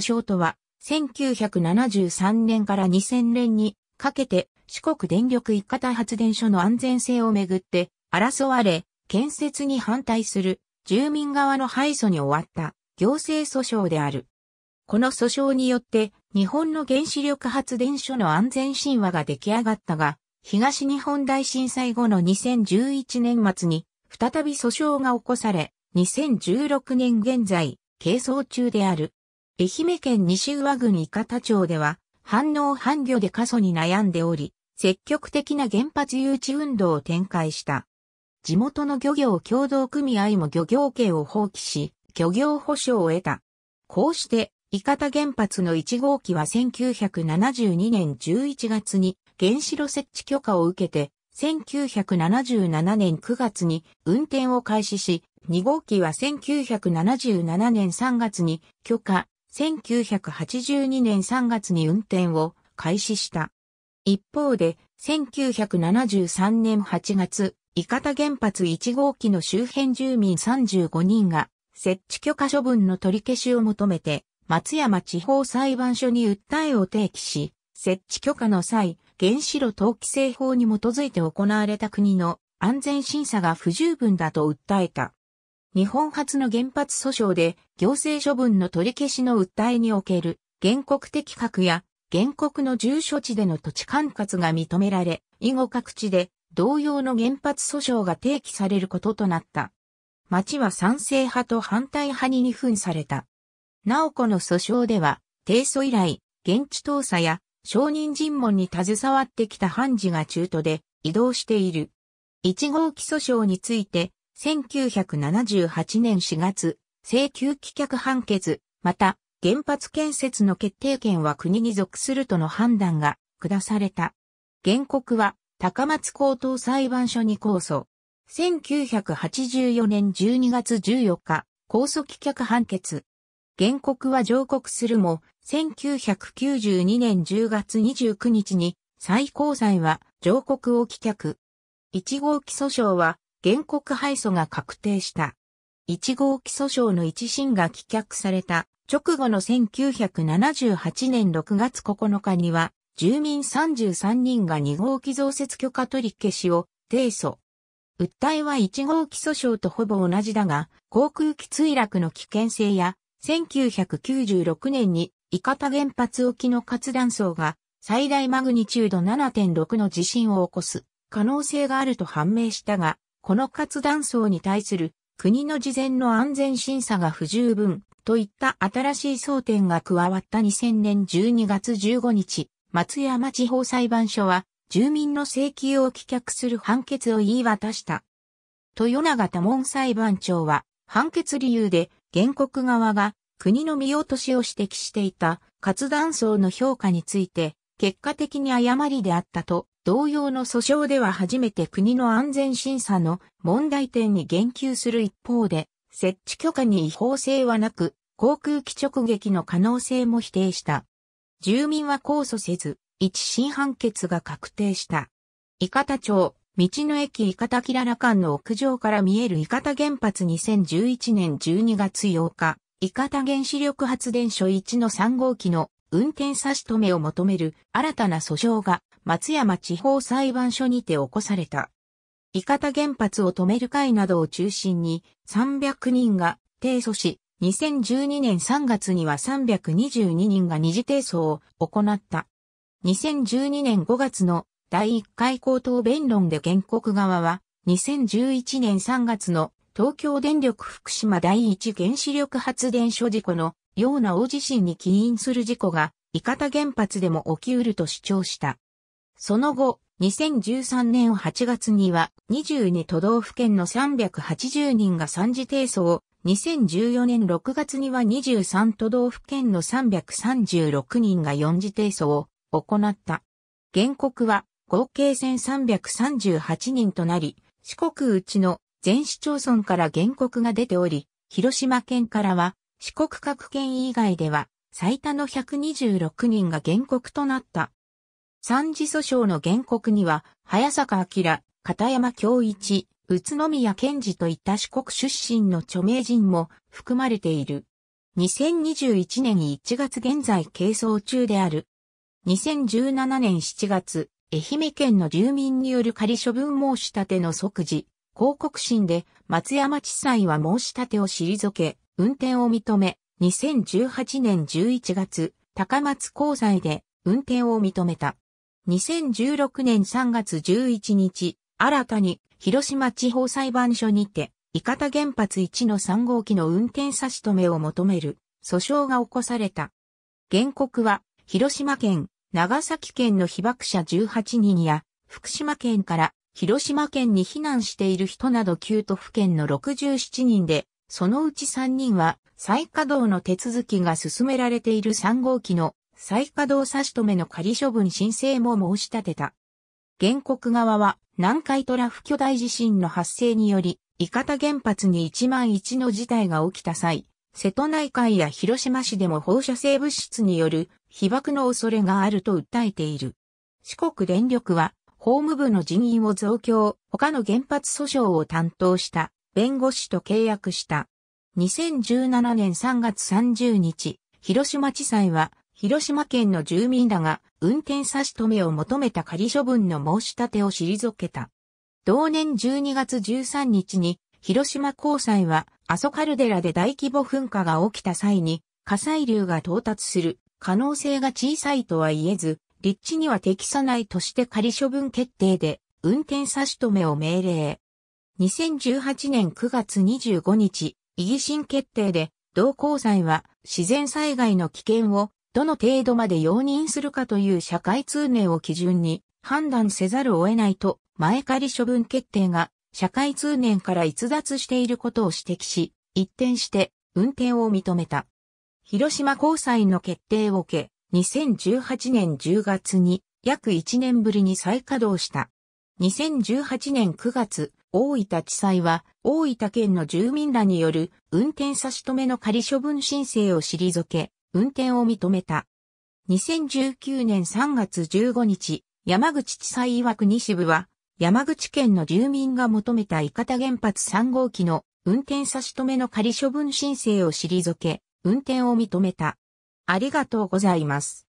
ショとは、1973年から2000年にかけて四国電力一過多発電所の安全性をめぐって争われ、建設に反対する住民側の敗訴に終わった行政訴訟である。この訴訟によって日本の原子力発電所の安全神話が出来上がったが、東日本大震災後の2011年末に再び訴訟が起こされ、2016年現在、係争中である。愛媛県西宇和郡伊方町では、反応反魚で過疎に悩んでおり、積極的な原発誘致運動を展開した。地元の漁業協同組合も漁業権を放棄し、漁業保障を得た。こうして、伊方原発の1号機は1972年11月に原子炉設置許可を受けて、1977年9月に運転を開始し、2号機は1977年3月に許可、1982年3月に運転を開始した。一方で、1973年8月、伊方原発1号機の周辺住民35人が、設置許可処分の取り消しを求めて、松山地方裁判所に訴えを提起し、設置許可の際、原子炉投棄制法に基づいて行われた国の安全審査が不十分だと訴えた。日本初の原発訴訟で行政処分の取り消しの訴えにおける原告的格や原告の住所地での土地管轄が認められ、以後各地で同様の原発訴訟が提起されることとなった。町は賛成派と反対派に2分された。なおこの訴訟では、提訴以来、現地調査や証人尋問に携わってきた判事が中途で移動している。1号機訴訟について、1978年4月、請求棄却判決、また、原発建設の決定権は国に属するとの判断が下された。原告は高松高等裁判所に控訴。1984年12月14日、控訴棄却判決。原告は上告するも、1992年10月29日に最高裁は上告を棄却。1号基礎訟は原告敗訴が確定した。1号機訴訟の一審が棄却された直後の1978年6月9日には、住民33人が2号機増設許可取り消しを提訴。訴えは1号機訴訟とほぼ同じだが、航空機墜落の危険性や、1996年に伊方原発沖の活断層が最大マグニチュード7.6の地震を起こす可能性があると判明したが、この活断層に対する国の事前の安全審査が不十分といった新しい争点が加わった2000年12月15日、松山地方裁判所は住民の請求を棄却する判決を言い渡した。豊永多門裁判長は判決理由で原告側が国の見落としを指摘していた活断層の評価について結果的に誤りであったと同様の訴訟では初めて国の安全審査の問題点に言及する一方で、設置許可に違法性はなく、航空機直撃の可能性も否定した。住民は控訴せず、一審判決が確定した。伊方町、道の駅伊方キララ間の屋上から見える伊方原発2011年12月8日、伊方原子力発電所1の3号機の運転差し止めを求める新たな訴訟が松山地方裁判所にて起こされた。伊方原発を止める会などを中心に300人が提訴し、2012年3月には322人が二次提訴を行った。2012年5月の第1回口頭弁論で原告側は、2011年3月の東京電力福島第一原子力発電所事故のような大地震に起因する事故が、伊方原発でも起きうると主張した。その後、2013年8月には22都道府県の380人が3次提訴を、2014年6月には23都道府県の336人が4次提訴を行った。原告は合計1338人となり、四国うちの全市町村から原告が出ており、広島県からは四国各県以外では最多の126人が原告となった。三次訴訟の原告には、早坂明、片山京一、宇都宮健二といった四国出身の著名人も含まれている。2021年1月現在係争中である。2017年7月、愛媛県の住民による仮処分申し立ての即時、広告審で松山地裁は申し立てを退け、運転を認め、2018年11月、高松高裁で運転を認めた。2016年3月11日、新たに広島地方裁判所にて、伊方原発1の3号機の運転差し止めを求める訴訟が起こされた。原告は、広島県、長崎県の被爆者18人や、福島県から広島県に避難している人など9都府県の67人で、そのうち3人は再稼働の手続きが進められている3号機の再稼働差し止めの仮処分申請も申し立てた。原告側は南海トラフ巨大地震の発生により、伊方原発に1万1の事態が起きた際、瀬戸内海や広島市でも放射性物質による被爆の恐れがあると訴えている。四国電力は、法務部の人員を増強、他の原発訴訟を担当した弁護士と契約した。2017年3月30日、広島地裁は、広島県の住民らが運転差し止めを求めた仮処分の申し立てを退けた。同年12月13日に、広島高裁は、阿蘇カルデラで大規模噴火が起きた際に、火砕流が到達する可能性が小さいとは言えず、立地には適さないとして仮処分決定で、運転差し止めを命令。2018年9月25日、異議審決定で、同高裁は自然災害の危険をどの程度まで容認するかという社会通念を基準に判断せざるを得ないと前借り処分決定が社会通念から逸脱していることを指摘し、一転して運転を認めた。広島高裁の決定を受け、2018年10月に約1年ぶりに再稼働した。2018年9月、大分地裁は、大分県の住民らによる運転差し止めの仮処分申請を退け、運転を認めた。2019年3月15日、山口地裁曰く西部は、山口県の住民が求めた伊方原発3号機の運転差し止めの仮処分申請を退け、運転を認めた。ありがとうございます。